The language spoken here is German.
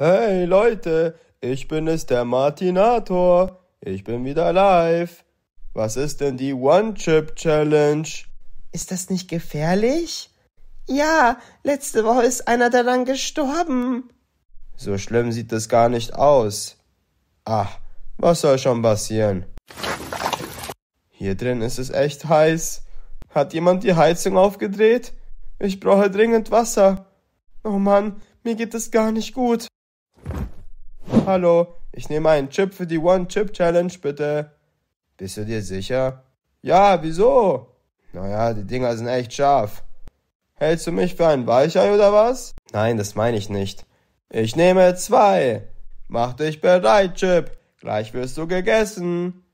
Hey Leute, ich bin es der Martinator. Ich bin wieder live. Was ist denn die One Chip Challenge? Ist das nicht gefährlich? Ja, letzte Woche ist einer daran gestorben. So schlimm sieht es gar nicht aus. Ach, was soll schon passieren? Hier drin ist es echt heiß. Hat jemand die Heizung aufgedreht? Ich brauche dringend Wasser. Oh Mann, mir geht es gar nicht gut. Hallo, ich nehme einen Chip für die One-Chip-Challenge, bitte. Bist du dir sicher? Ja, wieso? Naja, die Dinger sind echt scharf. Hältst du mich für ein Weichei oder was? Nein, das meine ich nicht. Ich nehme zwei. Mach dich bereit, Chip. Gleich wirst du gegessen.